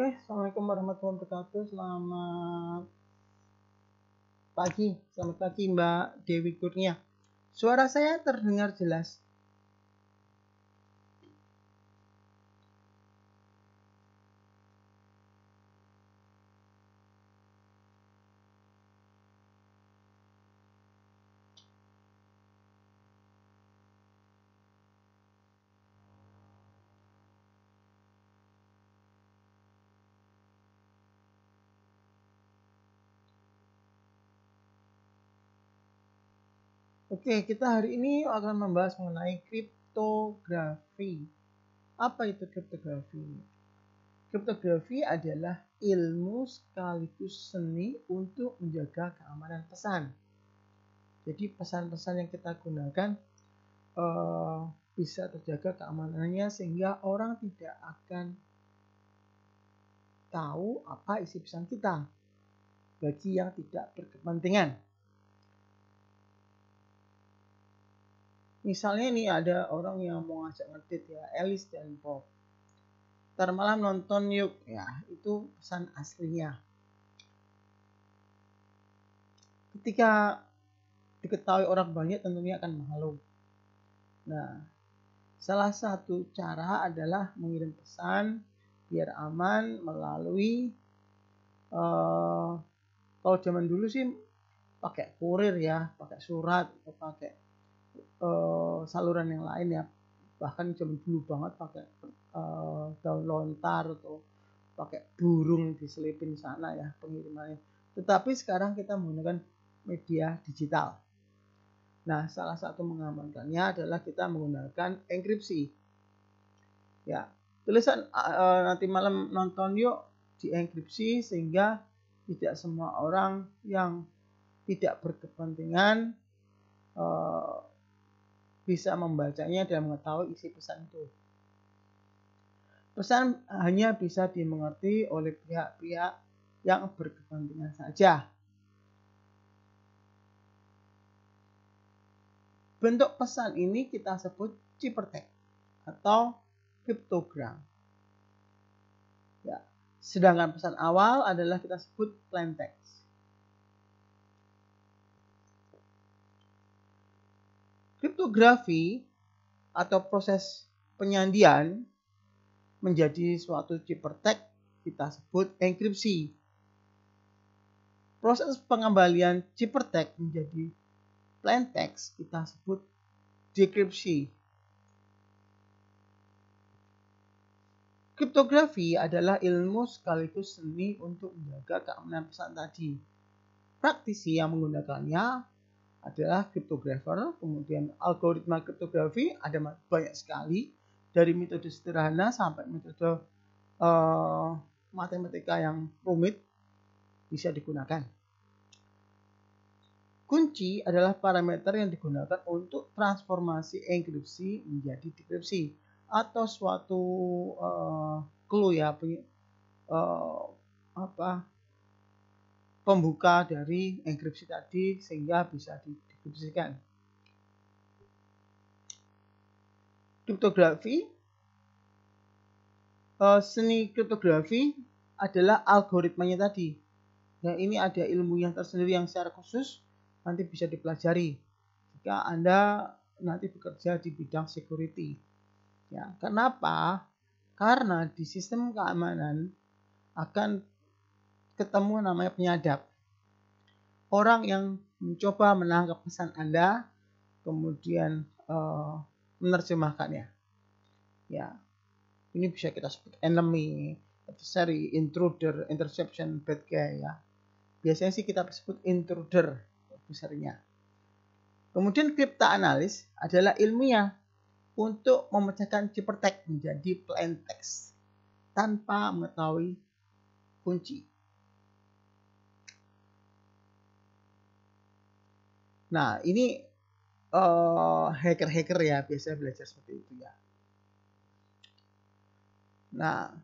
Oke, okay, Assalamualaikum warahmatullahi wabarakatuh. Selamat pagi, selamat pagi Mbak Dewi Kurnia. Suara saya terdengar jelas. Oke, kita hari ini akan membahas mengenai kriptografi. Apa itu kriptografi? Kriptografi adalah ilmu sekaligus seni untuk menjaga keamanan pesan. Jadi pesan-pesan yang kita gunakan uh, bisa terjaga keamanannya sehingga orang tidak akan tahu apa isi pesan kita bagi yang tidak berkepentingan. Misalnya nih ada orang yang mau ngajak ngetit ya, Alice dan Bob. Ntar malam nonton yuk ya, itu pesan aslinya. Ketika diketahui orang banyak tentunya akan malu. Nah, salah satu cara adalah mengirim pesan biar aman melalui uh, kalau zaman dulu sih pakai kurir ya, pakai surat atau pakai uh, saluran yang lain ya bahkan zaman dulu banget pakai uh, daun lontar atau pakai burung diselipin sana ya pengirimannya tetapi sekarang kita menggunakan media digital nah salah satu mengamankannya adalah kita menggunakan enkripsi ya tulisan uh, nanti malam nonton yuk dienkripsi sehingga tidak semua orang yang tidak berkepentingan uh, bisa membacanya dan mengetahui isi pesan itu. Pesan hanya bisa dimengerti oleh pihak-pihak yang berkepentingan saja. Bentuk pesan ini kita sebut cipertek atau kriptogram. Ya. Sedangkan pesan awal adalah kita sebut plain kriptografi atau proses penyandian menjadi suatu cipertek kita sebut enkripsi. Proses pengembalian cipertek menjadi plain text kita sebut dekripsi. Kriptografi adalah ilmu sekaligus seni untuk menjaga keamanan pesan tadi. Praktisi yang menggunakannya adalah kriptografer, kemudian algoritma kriptografi ada banyak sekali dari metode sederhana sampai metode uh, matematika yang rumit bisa digunakan. Kunci adalah parameter yang digunakan untuk transformasi enkripsi menjadi dekripsi atau suatu uh, clue ya uh, apa pembuka dari enkripsi tadi sehingga bisa dikripsikan. Kriptografi eh, seni kriptografi adalah algoritmanya tadi. Nah, ini ada ilmu yang tersendiri yang secara khusus nanti bisa dipelajari jika Anda nanti bekerja di bidang security. Ya, kenapa? Karena di sistem keamanan akan ketemu namanya penyadap. Orang yang mencoba menangkap pesan Anda, kemudian uh, menerjemahkannya. Ya, ini bisa kita sebut enemy, adversary, intruder, interception, bad guy ya. Biasanya sih kita sebut intruder adversary-nya. Kemudian kripta analis adalah ilmiah untuk memecahkan cipertek menjadi plain text tanpa mengetahui kunci. Nah, ini eh, hacker-hacker uh, ya biasanya belajar seperti itu ya. Nah,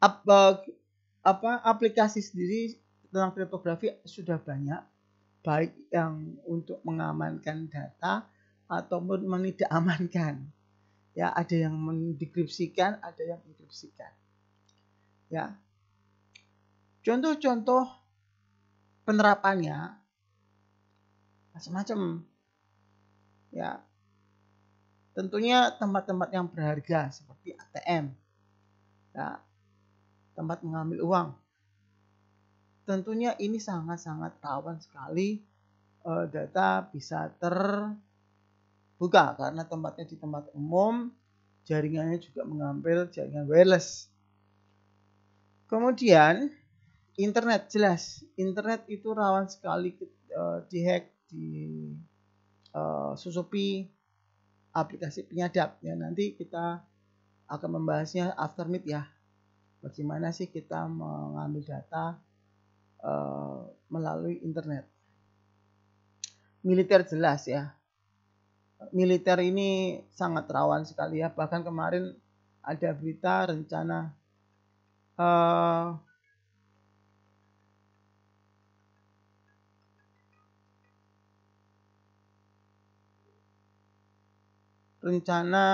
ap, eh, apa aplikasi sendiri tentang kriptografi sudah banyak baik yang untuk mengamankan data ataupun menidak amankan. Ya, ada yang mendekripsikan, ada yang menkripsikan. Ya. Contoh-contoh penerapannya macam-macam ya tentunya tempat-tempat yang berharga seperti ATM ya tempat mengambil uang tentunya ini sangat-sangat rawan sekali uh, data bisa terbuka karena tempatnya di tempat umum jaringannya juga mengambil jaringan wireless kemudian internet jelas internet itu rawan sekali uh, dihack di uh, susupi aplikasi penyadap ya nanti kita akan membahasnya after meet ya bagaimana sih kita mengambil data uh, melalui internet militer jelas ya militer ini sangat rawan sekali ya bahkan kemarin ada berita rencana uh, rencana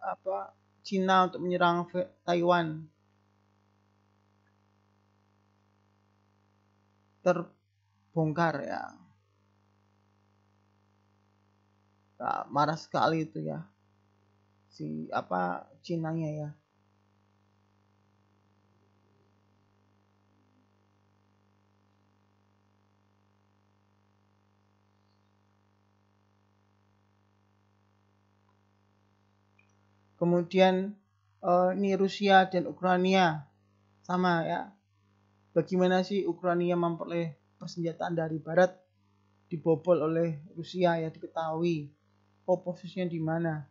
apa Cina untuk menyerang Taiwan. Terbongkar ya. Nah, marah sekali itu ya. Si apa Cinanya ya. kemudian uh, ini Rusia dan Ukraina sama ya bagaimana sih Ukraina memperoleh persenjataan dari Barat dibobol oleh Rusia ya diketahui Oposisinya di mana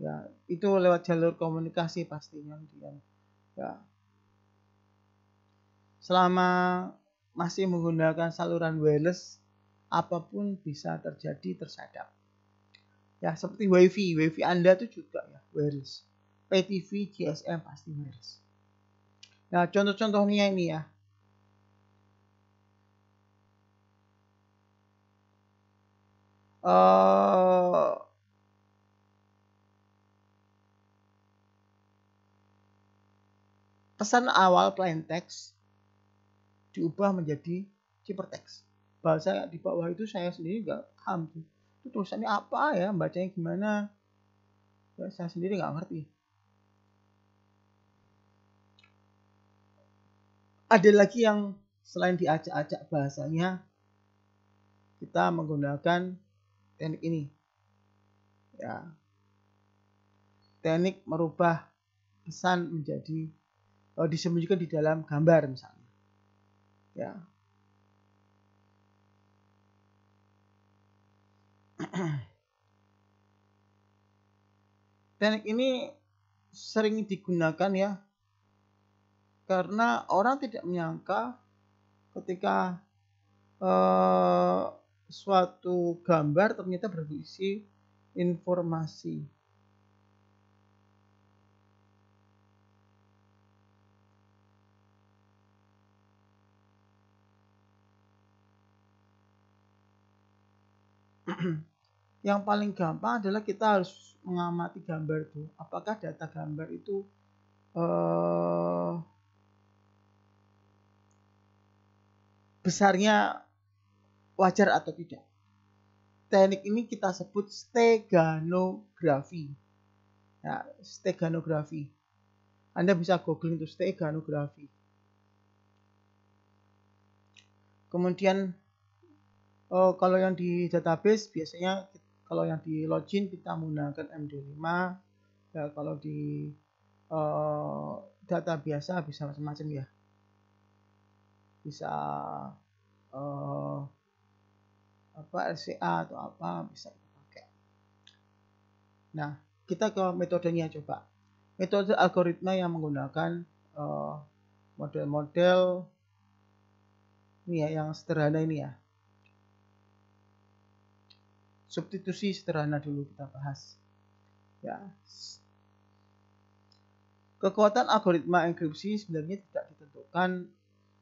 ya itu lewat jalur komunikasi pastinya dia ya selama masih menggunakan saluran wireless apapun bisa terjadi tersadap ya seperti wifi wifi anda tuh juga ya wireless PTV GSM pasti wireless nah contoh-contohnya ini ya uh, pesan awal plain text diubah menjadi hypertext bahasa di bawah itu saya sendiri nggak paham tuh itu tulisannya apa ya bacanya gimana ya, saya sendiri nggak ngerti ada lagi yang selain diacak-acak bahasanya kita menggunakan teknik ini ya teknik merubah pesan menjadi oh, disembunyikan di dalam gambar misalnya ya teknik ini sering digunakan ya karena orang tidak menyangka ketika eh, suatu gambar ternyata berisi informasi mm yang paling gampang adalah kita harus mengamati gambar itu apakah data gambar itu uh, besarnya wajar atau tidak teknik ini kita sebut steganografi ya, steganografi anda bisa googling itu steganografi kemudian oh, kalau yang di database biasanya kita kalau yang di login kita menggunakan MD5. Ya, kalau di uh, data biasa bisa macam-macam ya. Bisa uh, apa RCA atau apa bisa kita pakai. Nah, kita ke metodenya coba. Metode algoritma yang menggunakan eh, model-model uh, ini ya yang sederhana ini ya substitusi sederhana dulu kita bahas. Ya. Kekuatan algoritma enkripsi sebenarnya tidak ditentukan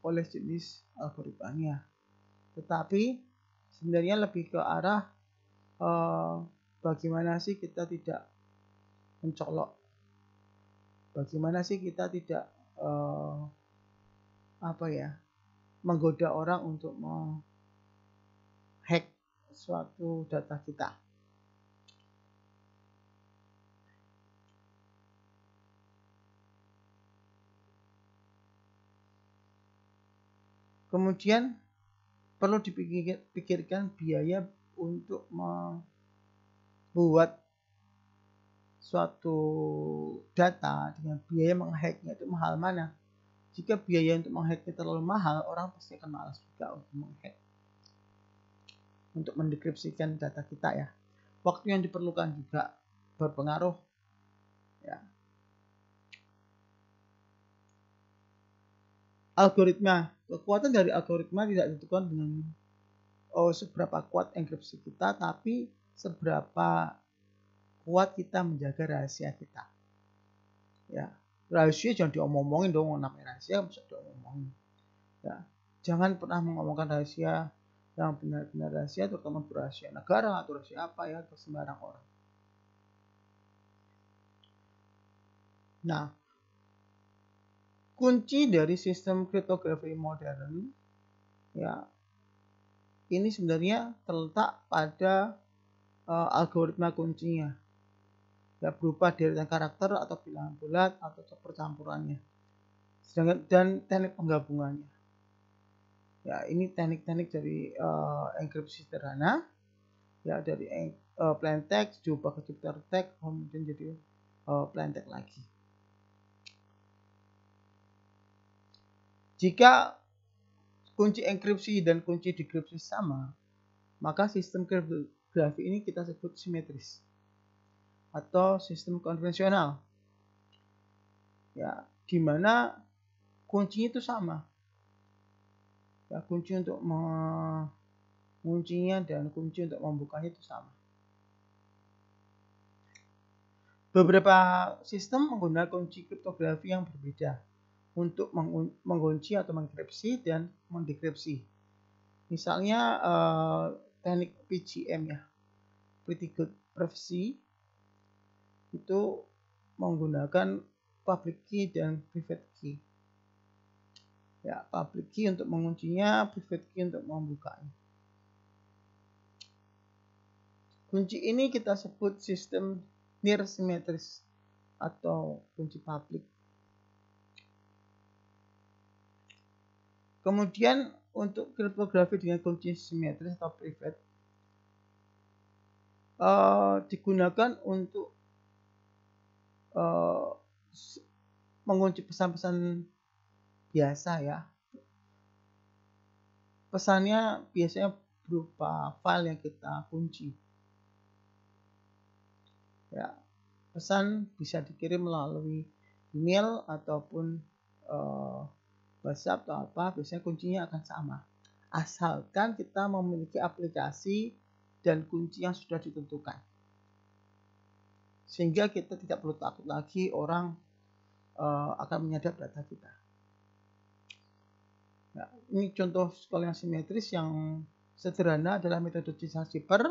oleh jenis algoritmanya. Tetapi sebenarnya lebih ke arah uh, bagaimana sih kita tidak mencolok. Bagaimana sih kita tidak uh, apa ya? menggoda orang untuk mau suatu data kita. Kemudian perlu dipikirkan biaya untuk membuat suatu data dengan biaya menghacknya itu mahal mana. Jika biaya untuk menghack terlalu mahal, orang pasti akan malas juga untuk menghack untuk mendeskripsikan data kita ya. Waktu yang diperlukan juga berpengaruh ya. Algoritma, kekuatan dari algoritma tidak ditentukan dengan oh seberapa kuat enkripsi kita, tapi seberapa kuat kita menjaga rahasia kita. Ya, rahasia jangan diomong-omongin dong, namanya rahasia bisa diomongin. Ya, jangan pernah mengomongkan rahasia yang benar-benar rahasia terutama rahasia negara atau rahasia apa ya atau sembarang orang. Nah, kunci dari sistem kriptografi modern ya ini sebenarnya terletak pada uh, algoritma kuncinya ya berupa deretan karakter atau bilangan bulat atau percampurannya sedangkan dan teknik penggabungannya ya ini teknik-teknik dari uh, enkripsi sederhana ya dari uh, plain text coba ke cipta text kemudian jadi uh, plain text lagi jika kunci enkripsi dan kunci dekripsi sama maka sistem kriptografi ini kita sebut simetris atau sistem konvensional ya gimana kuncinya itu sama ya, kunci untuk menguncinya dan kunci untuk membukanya itu sama beberapa sistem menggunakan kunci kriptografi yang berbeda untuk mengunci atau mengkripsi dan mendekripsi misalnya eh, teknik PGM ya pretty good privacy itu menggunakan public key dan private public key untuk menguncinya, private key untuk membukanya. Kunci ini kita sebut sistem near symmetris atau kunci public. Kemudian untuk kriptografi dengan kunci simetris atau private uh, digunakan untuk uh, mengunci pesan-pesan biasa ya pesannya biasanya berupa file yang kita kunci. Ya, pesan bisa dikirim melalui email ataupun uh, WhatsApp atau apa, biasanya kuncinya akan sama. Asalkan kita memiliki aplikasi dan kunci yang sudah ditentukan. Sehingga kita tidak perlu takut lagi orang uh, akan menyadap data kita ini contoh skala yang simetris yang sederhana adalah metode Cisasi siper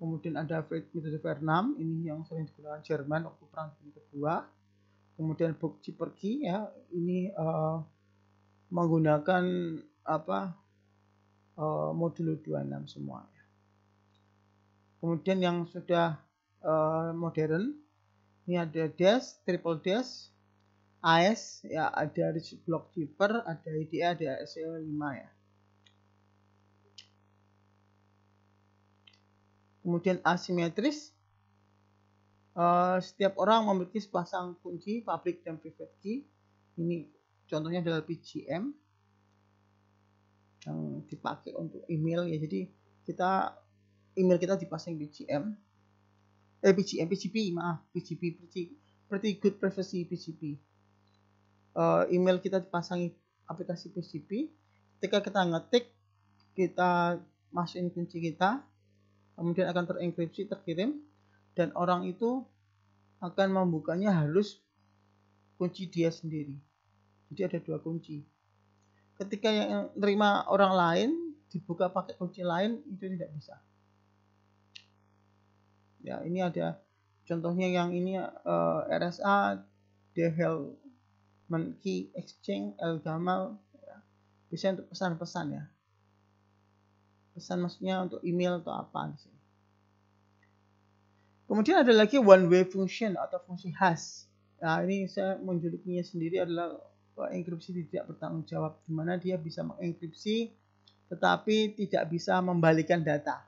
kemudian ada metode Vernam ini yang sering digunakan Jerman waktu perang dunia kedua kemudian chipper key ya ini uh, menggunakan apa uh, modulo 26 semua ya. kemudian yang sudah uh, modern ini ada dash e triple dash e AS ya ada block keeper ada IDE, ada SL5 e ya. Kemudian asimetris, uh, setiap orang memiliki sepasang kunci public dan private key. Ini contohnya adalah PGM yang dipakai untuk email ya. Jadi kita email kita dipasang PGM, eh PGM, PGP maaf, PGP, pretty, pretty good privacy PGP uh, email kita dipasangi aplikasi PCP ketika kita ngetik kita masukin kunci kita kemudian akan terenkripsi terkirim dan orang itu akan membukanya harus kunci dia sendiri jadi ada dua kunci ketika yang terima orang lain dibuka pakai kunci lain itu tidak bisa ya ini ada contohnya yang ini uh, eh, RSA DHL memiliki exchange El Gamal ya. bisa untuk pesan-pesan ya pesan maksudnya untuk email atau apa gitu kemudian ada lagi one way function atau fungsi khas nah ini saya menjulukinya sendiri adalah enkripsi tidak bertanggung jawab di dia bisa mengenkripsi tetapi tidak bisa membalikan data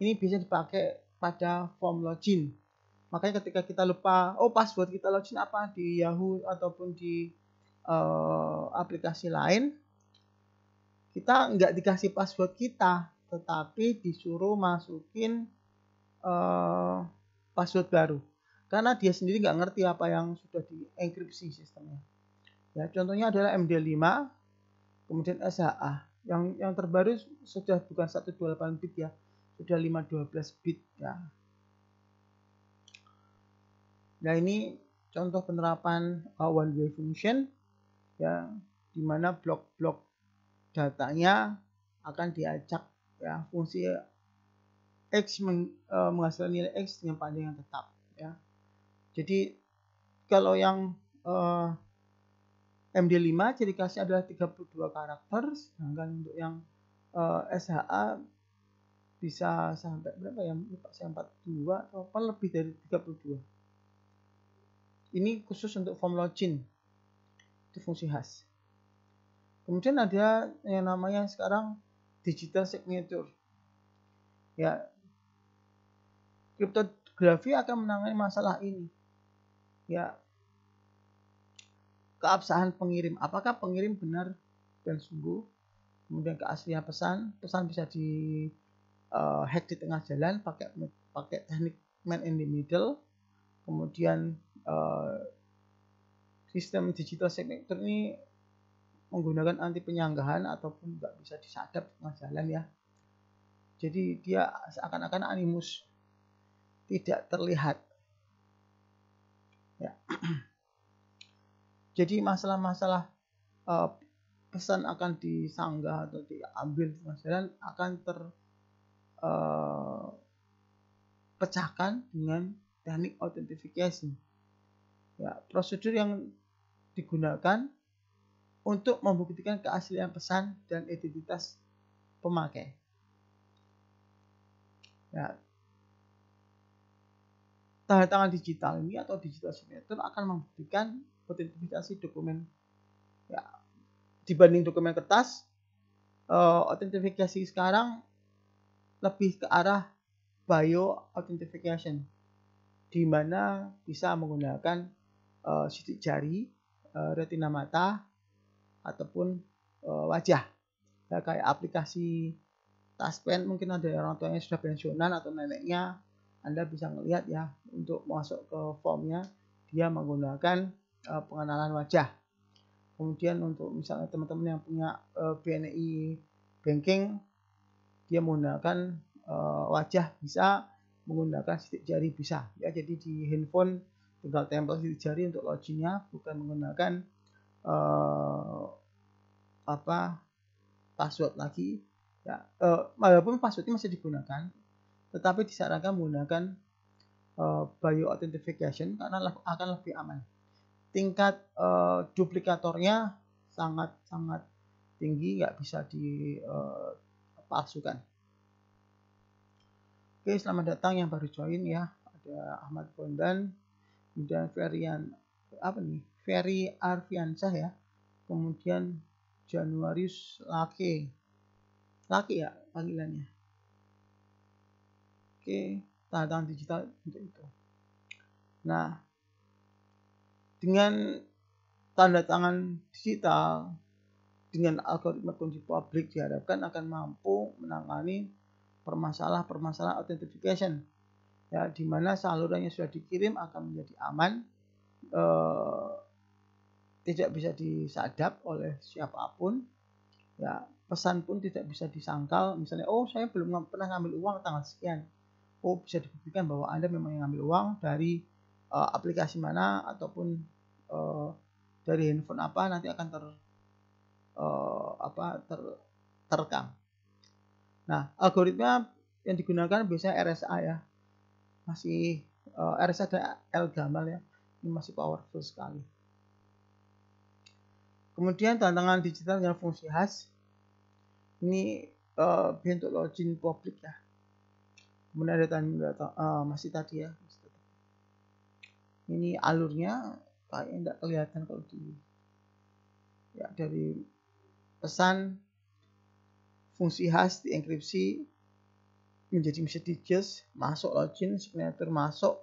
ini bisa dipakai pada form login makanya ketika kita lupa oh password kita login apa di Yahoo ataupun di uh, aplikasi lain, kita nggak dikasih password kita, tetapi disuruh masukin uh, password baru. Karena dia sendiri nggak ngerti apa yang sudah dienkripsi sistemnya. Ya, contohnya adalah MD5, kemudian SHA. Yang yang terbaru sudah bukan 128 bit ya, sudah 512 bit ya. Nah ini contoh penerapan uh, one way function ya di mana blok-blok datanya akan diajak ya fungsi x meng, e, menghasilkan nilai x dengan panjang yang tetap ya jadi kalau yang e, MD5 ciri khasnya adalah 32 karakter sedangkan untuk yang e, SHA bisa sampai berapa ya lupa saya 42 atau lebih dari 32 ini khusus untuk form login itu fungsi khas. Kemudian ada yang namanya sekarang digital signature. Ya, kriptografi akan menangani masalah ini. Ya, keabsahan pengirim. Apakah pengirim benar dan sungguh? Kemudian keaslian pesan. Pesan bisa di uh, hack di tengah jalan pakai pakai teknik man in the middle. Kemudian uh, sistem digital signature ini menggunakan anti penyanggahan ataupun nggak bisa disadap tengah jalan ya. Jadi dia seakan-akan animus tidak terlihat. Ya. Jadi masalah-masalah uh, pesan akan disanggah atau diambil tengah jalan akan ter uh, pecahkan dengan teknik autentifikasi. Ya, prosedur yang digunakan untuk membuktikan keaslian pesan dan identitas pemakai. Ya. Tanda tangan digital ini atau digital signature akan membuktikan otentifikasi dokumen ya, dibanding dokumen kertas uh, sekarang lebih ke arah bio authentication di mana bisa menggunakan uh, sidik jari Eh, retina mata ataupun eh, wajah ya, kayak aplikasi taspen mungkin ada orang tuanya sudah pensiunan atau neneknya anda bisa melihat ya untuk masuk ke formnya dia menggunakan eh, pengenalan wajah kemudian untuk misalnya teman-teman yang punya BNI banking dia menggunakan wajah bisa menggunakan sidik jari bisa ya jadi di handphone tinggal tempel sidik jari untuk loginnya bukan menggunakan uh, apa password lagi ya uh, walaupun passwordnya masih digunakan tetapi disarankan menggunakan uh, bio authentication karena akan lebih aman tingkat uh, duplikatornya sangat sangat tinggi nggak bisa dipalsukan oke selamat datang yang baru join ya ada Ahmad Bondan kemudian varian apa nih Ferry Arfiansyah ya kemudian Januarius laki, Laki ya panggilannya oke tanda tangan digital untuk itu nah dengan tanda tangan digital dengan algoritma kunci publik diharapkan akan mampu menangani permasalahan-permasalahan authentication ya di mana saluran sudah dikirim akan menjadi aman eh, tidak bisa disadap oleh siapapun ya pesan pun tidak bisa disangkal misalnya oh saya belum pernah ngambil uang tanggal sekian oh bisa dibuktikan bahwa anda memang yang ngambil uang dari eh, aplikasi mana ataupun eh, dari handphone apa nanti akan ter eh, apa ter terekam. Nah algoritma yang digunakan biasanya RSA ya masih uh, eh, RS ada L Gamal ya ini masih powerful sekali kemudian tantangan digital dengan fungsi khas ini uh, bentuk login publik ya kemudian ada tanda uh, eh, masih tadi ya ini alurnya kayaknya tidak kelihatan kalau di ya dari pesan fungsi khas dienkripsi menjadi messages masuk login signature masuk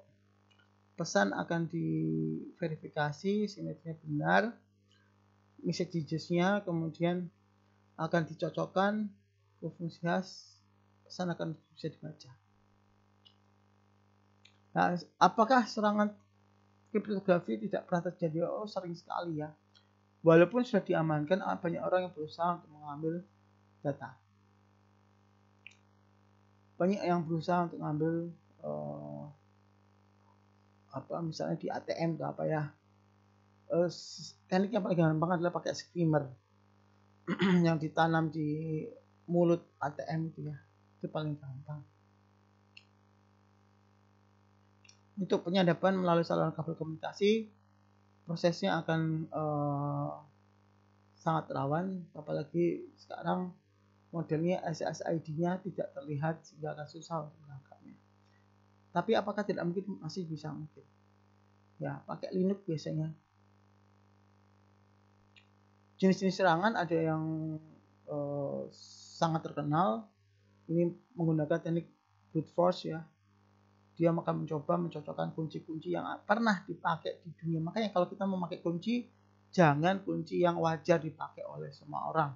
pesan akan diverifikasi signature benar messagesnya kemudian akan dicocokkan ke fungsi khas pesan akan bisa dibaca nah apakah serangan kriptografi tidak pernah terjadi oh sering sekali ya walaupun sudah diamankan banyak orang yang berusaha untuk mengambil data banyak yang berusaha untuk ngambil uh, apa misalnya di ATM atau apa ya uh, teknik yang paling gampang adalah pakai skimmer yang ditanam di mulut ATM itu ya itu paling gampang untuk penyadapan melalui saluran kabel komunikasi prosesnya akan uh, sangat rawan apalagi sekarang modelnya SSID-nya tidak terlihat sehingga akan susah untuk menangkapnya. Tapi apakah tidak mungkin? Masih bisa mungkin. Ya, pakai Linux biasanya. Jenis-jenis serangan ada yang eh, sangat terkenal. Ini menggunakan teknik brute force ya. Dia akan mencoba mencocokkan kunci-kunci yang pernah dipakai di dunia. Makanya kalau kita memakai kunci, jangan kunci yang wajar dipakai oleh semua orang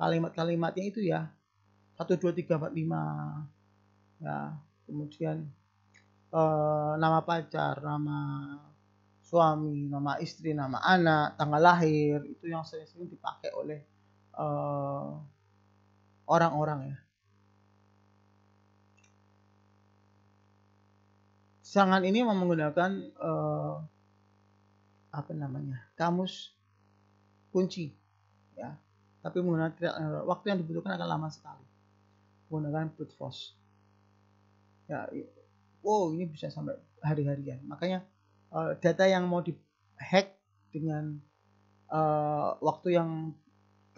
kalimat-kalimatnya itu ya satu dua tiga empat lima ya kemudian eh, nama pacar nama suami nama istri nama anak tanggal lahir itu yang sering-sering dipakai oleh orang eh, orang-orang ya Sangan ini menggunakan eh, apa namanya kamus kunci ya tapi menggunakan trial error. Eh, waktu yang dibutuhkan akan lama sekali. Menggunakan brute force. Ya, wow ini bisa sampai hari-harian. Makanya uh, data yang mau di hack dengan uh, waktu yang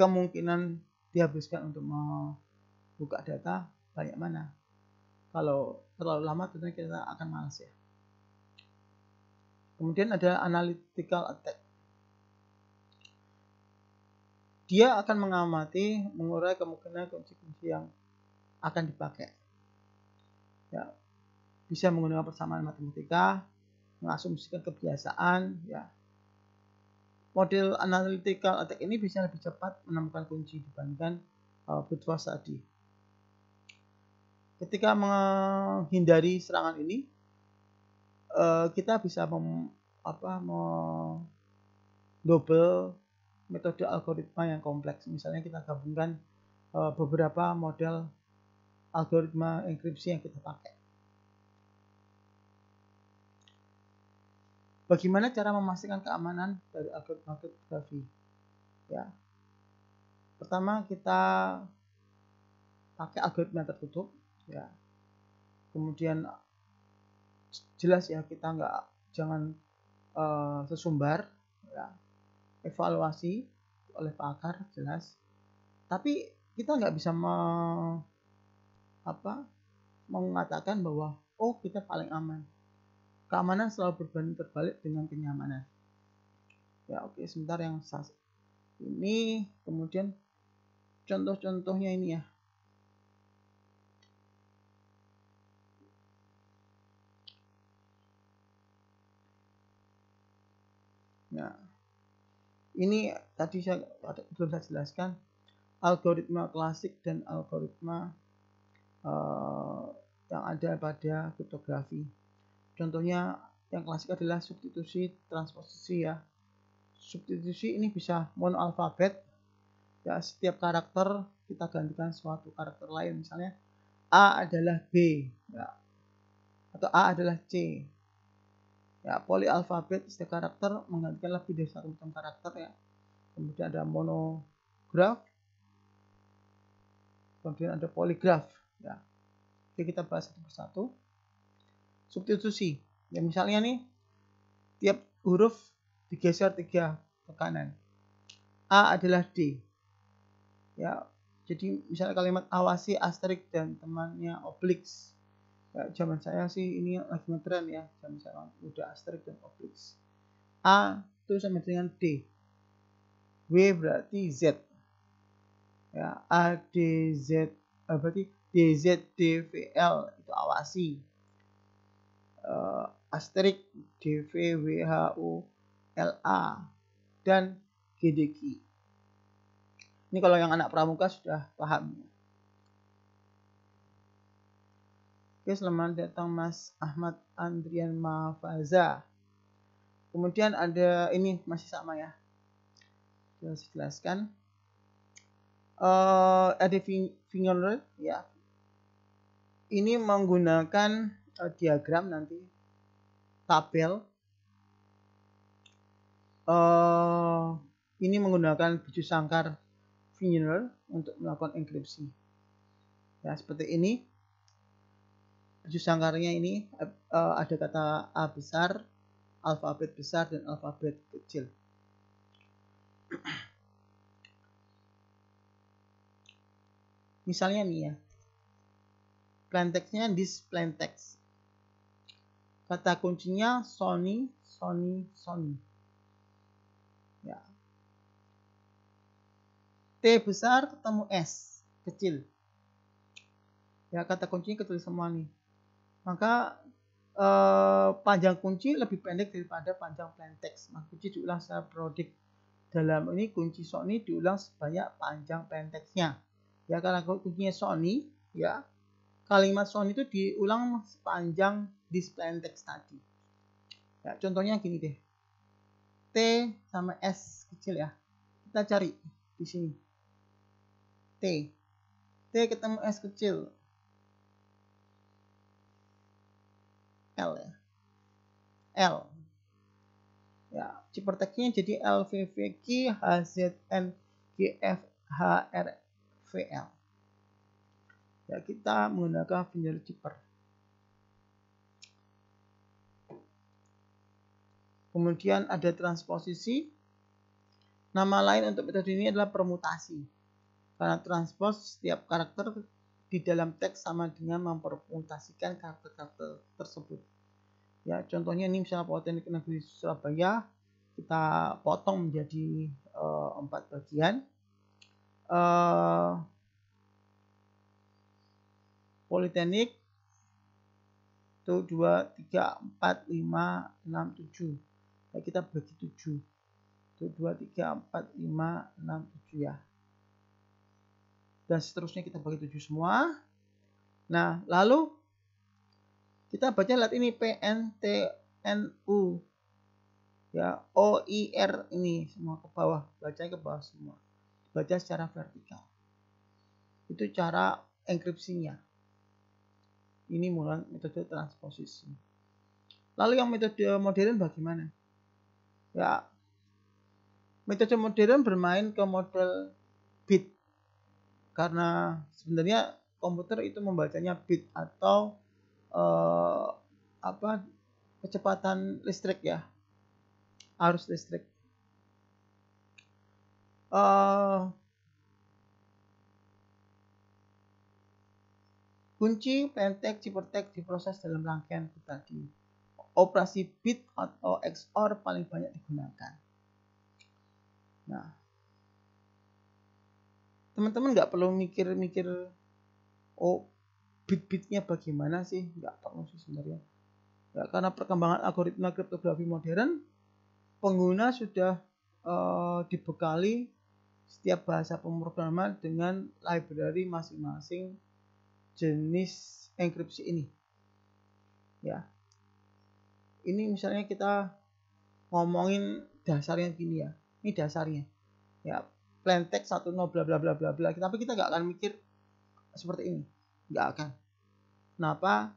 kemungkinan dihabiskan untuk membuka data banyak mana. Kalau terlalu lama tentunya kita akan malas ya. Kemudian ada analytical attack dia akan mengamati, mengurai kemungkinan kunci-kunci yang akan dipakai. Ya, bisa menggunakan persamaan matematika, mengasumsikan kebiasaan, ya. Model analytical attack ini bisa lebih cepat menemukan kunci dibandingkan uh, Budvar tadi. Ketika menghindari serangan ini, uh, kita bisa mem, apa, double? metode algoritma yang kompleks. Misalnya kita gabungkan eh, beberapa model algoritma enkripsi yang kita pakai. Bagaimana cara memastikan keamanan dari algoritma kriptografi? Ya. Pertama kita pakai algoritma tertutup, ya. Kemudian jelas ya kita nggak jangan uh, sesumbar, ya evaluasi oleh pakar jelas tapi kita nggak bisa me, apa mengatakan bahwa oh kita paling aman keamanan selalu berbanding terbalik dengan kenyamanan ya oke sebentar yang ini kemudian contoh-contohnya ini ya ini tadi saya belum saya jelaskan algoritma klasik dan algoritma uh, yang ada pada kriptografi. Contohnya yang klasik adalah substitusi transposisi ya. Substitusi ini bisa monoalfabet. Ya, setiap karakter kita gantikan suatu karakter lain misalnya A adalah B ya. atau A adalah C ya poli alfabet setiap karakter menggantikan lebih dari satu macam karakter ya kemudian ada monograf kemudian ada poligraf ya jadi kita bahas satu persatu substitusi ya misalnya nih tiap huruf digeser tiga ke kanan a adalah d ya jadi misalnya kalimat awasi asterik dan temannya obliks ya, zaman saya sih ini lagi ngetren ya. Zaman saya udah asterik dan oblik A itu sama dengan D. W berarti Z. Ya, A, D, Z. Eh, berarti D, Z, D, V, L. Itu awasi. Uh, eh, asterik D, V, W, H, U, L, A. Dan G D Q Ini kalau yang anak pramuka sudah paham. Oke, selamat datang Mas Ahmad Andrian Mafaza. Kemudian ada ini masih sama ya. jelas jelaskan. Uh, ada finger ya. Ini menggunakan uh, diagram nanti tabel. Uh, ini menggunakan biji sangkar Fingerl untuk melakukan enkripsi. Ya, seperti ini jus sangkarnya ini uh, ada kata A besar, alfabet besar dan alfabet kecil. Misalnya nih ya, plain textnya this plain Kata kuncinya Sony, Sony, Sony. Ya. T besar ketemu S kecil. Ya kata kuncinya ketulis semua nih maka uh, panjang kunci lebih pendek daripada panjang plain text. Maka kunci diulang secara periodik. Dalam ini kunci Sony diulang sebanyak panjang plain textnya. Ya karena kuncinya Sony, ya kalimat Sony itu diulang sepanjang this plain text tadi. Ya, contohnya gini deh. T sama S kecil ya. Kita cari di sini. T. T ketemu S kecil. L ya. L. Ya, ciperteknya jadi LVVQ HZN GFHRVL. Ya, kita menggunakan finger ciper. Kemudian ada transposisi. Nama lain untuk metode ini adalah permutasi. Karena transpos setiap karakter di dalam teks sama dengan mempermutasikan karakter-karakter tersebut. Ya, contohnya ini misalnya Politeknik Negeri Surabaya kita potong menjadi uh, empat bagian. Uh, Politeknik 1, 2, 3, 4, 5, 6, 7. ya, kita bagi 7. 1, 2, 3, 4, 5, 6, 7 ya dan seterusnya kita bagi 7 semua. Nah, lalu kita baca lihat ini PNTNU ya OIR ini semua ke bawah, baca ke bawah semua. Baca secara vertikal. Itu cara enkripsinya. Ini mulai metode transposisi. Lalu yang metode modern bagaimana? Ya, metode modern bermain ke model karena sebenarnya komputer itu membacanya bit atau uh, apa kecepatan listrik ya arus listrik uh, kunci pentek cipertek diproses dalam rangkaian tadi operasi bit atau XOR paling banyak digunakan nah teman-teman nggak perlu mikir-mikir oh bit-bitnya bagaimana sih nggak perlu sih sebenarnya ya, karena perkembangan algoritma kriptografi modern pengguna sudah uh, dibekali setiap bahasa pemrograman dengan library masing-masing jenis enkripsi ini ya ini misalnya kita ngomongin dasarnya gini ya ini dasarnya ya plain satu nol bla bla bla bla bla tapi kita nggak akan mikir seperti ini nggak akan kenapa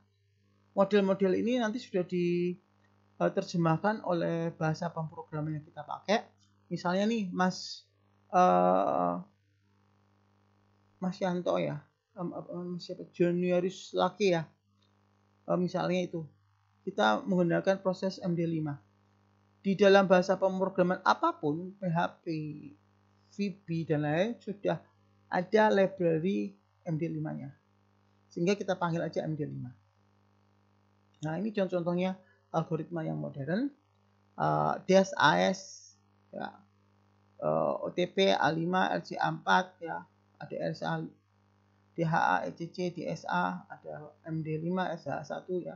model-model ini nanti sudah diterjemahkan eh, oleh bahasa pemrograman yang kita pakai misalnya nih mas uh, mas Yanto ya siapa Juniorius Laki ya eh, misalnya itu kita menggunakan proses MD5 di dalam bahasa pemrograman apapun PHP VB dan lain sudah ada library MD5-nya. Sehingga kita panggil aja MD5. Nah, ini contoh-contohnya algoritma yang modern. Uh, ah, DAS ya. Uh, OTP A5 rc 4 ya, ada RSA DHA, ECC, DSA, ada MD5, SH1 ya.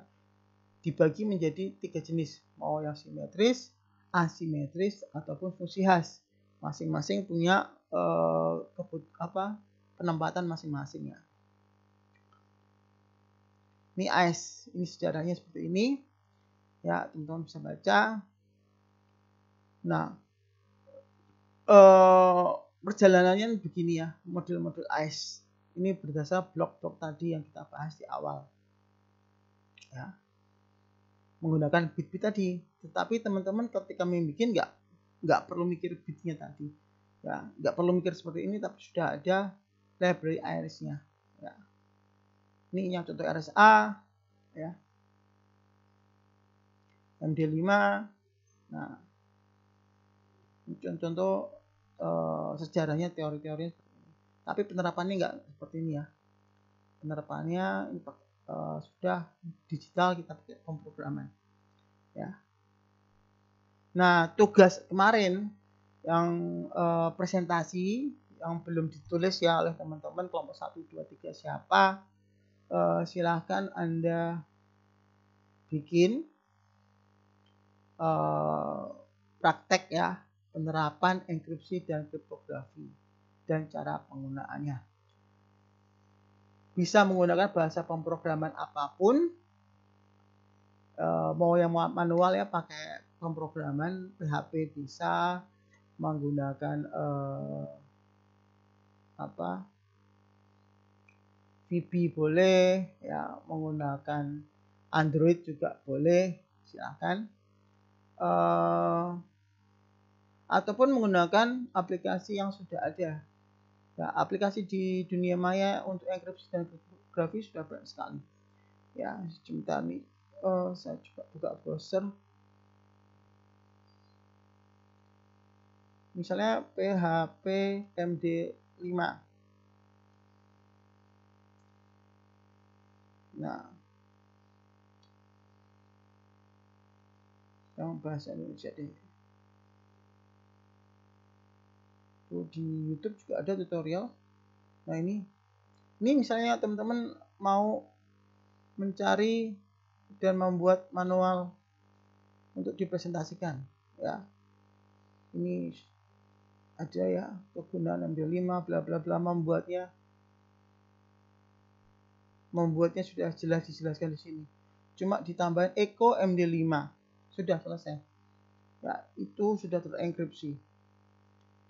Dibagi menjadi tiga jenis, mau yang simetris, asimetris ataupun fungsi khas masing-masing punya eh, kebut, apa penempatan masing-masing ya. Ini AS, ini sejarahnya seperti ini. Ya, teman-teman bisa baca. Nah, eh, perjalanannya begini ya, model-model AS. Ini berdasar blok-blok tadi yang kita bahas di awal. Ya, menggunakan bit-bit tadi. Tetapi teman-teman ketika membuat nggak nggak perlu mikir bitnya tadi ya nggak perlu mikir seperti ini tapi sudah ada library irisnya ya ini yang contoh RSA ya MD5 nah contoh-contoh eh, sejarahnya teori-teorinya tapi penerapannya nggak seperti ini ya penerapannya ini, eh, sudah digital kita pakai pemrograman ya Nah, tugas kemarin yang uh, presentasi yang belum ditulis ya oleh teman-teman kelompok 1, 2, 3 siapa uh, silahkan Anda bikin uh, praktek ya penerapan enkripsi dan kriptografi dan cara penggunaannya. Bisa menggunakan bahasa pemrograman apapun, mau yang manual ya pakai pemrograman PHP bisa menggunakan eh, apa VB boleh ya menggunakan Android juga boleh silahkan eh, ataupun menggunakan aplikasi yang sudah ada ya, aplikasi di dunia maya untuk enkripsi dan grafis sudah banyak sekali ya sebentar nih eh, saya coba buka browser misalnya PHP MD5 nah yang bahasa Indonesia deh tuh di YouTube juga ada tutorial nah ini ini misalnya teman-teman mau mencari dan membuat manual untuk dipresentasikan ya ini ada ya kegunaan md bla bla bla membuatnya membuatnya sudah jelas dijelaskan di sini cuma ditambahin echo MD5 sudah selesai ya itu sudah terenkripsi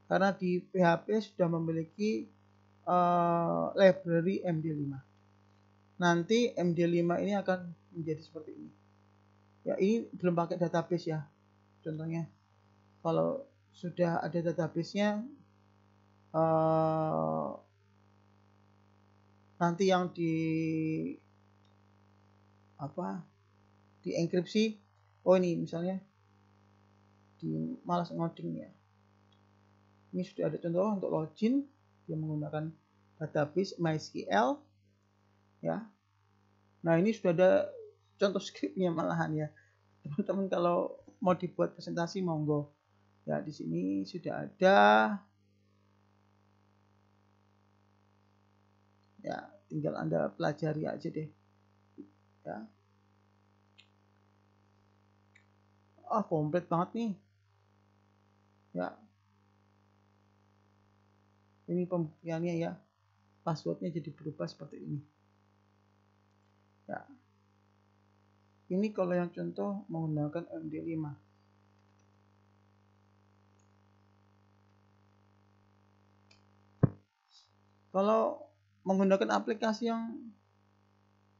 karena di PHP sudah memiliki uh, library MD5 nanti MD5 ini akan menjadi seperti ini ya ini belum pakai database ya contohnya kalau sudah ada database-nya uh, nanti yang di apa di enkripsi oh ini misalnya di malas ngoding ya ini sudah ada contoh untuk login dia menggunakan database MySQL ya nah ini sudah ada contoh skripnya malahan ya teman-teman kalau mau dibuat presentasi monggo Ya, di sini sudah ada. Ya, tinggal Anda pelajari aja deh. Ya. Ah, oh, komplit banget nih. Ya. Ini pembuktiannya ya. Passwordnya jadi berubah seperti ini. Ya. Ini kalau yang contoh menggunakan MD5. kalau menggunakan aplikasi yang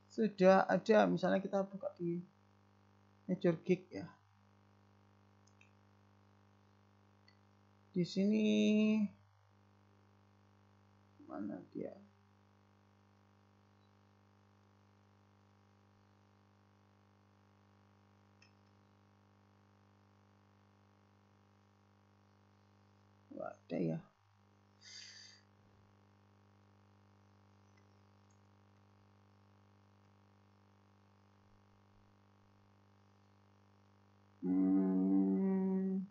sudah ada misalnya kita buka di major gig ya di sini mana dia ada ya Hmm,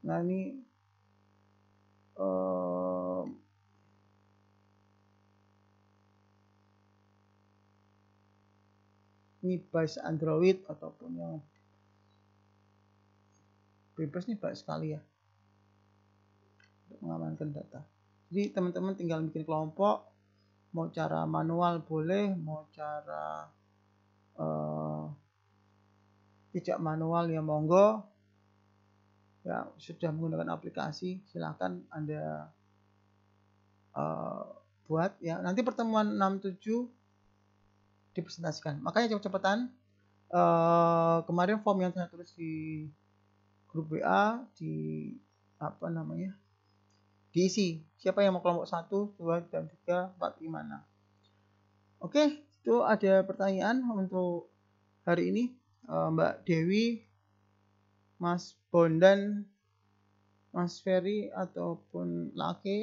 nah ini um, ini base Android ataupun yang bebas nih baik sekali ya mengamankan data. Jadi teman-teman tinggal bikin kelompok, mau cara manual boleh, mau cara uh, tidak manual ya monggo. Ya sudah menggunakan aplikasi, silahkan anda uh, buat ya. Nanti pertemuan 67 dipresentasikan. Makanya cepat cepetan Uh, eh, kemarin form yang saya tulis di grup WA di apa namanya diisi siapa yang mau kelompok 1, 2, dan 3, 4, 5, 6 oke itu ada pertanyaan untuk hari ini eh, Mbak Dewi Mas Bondan Mas Ferry ataupun Lake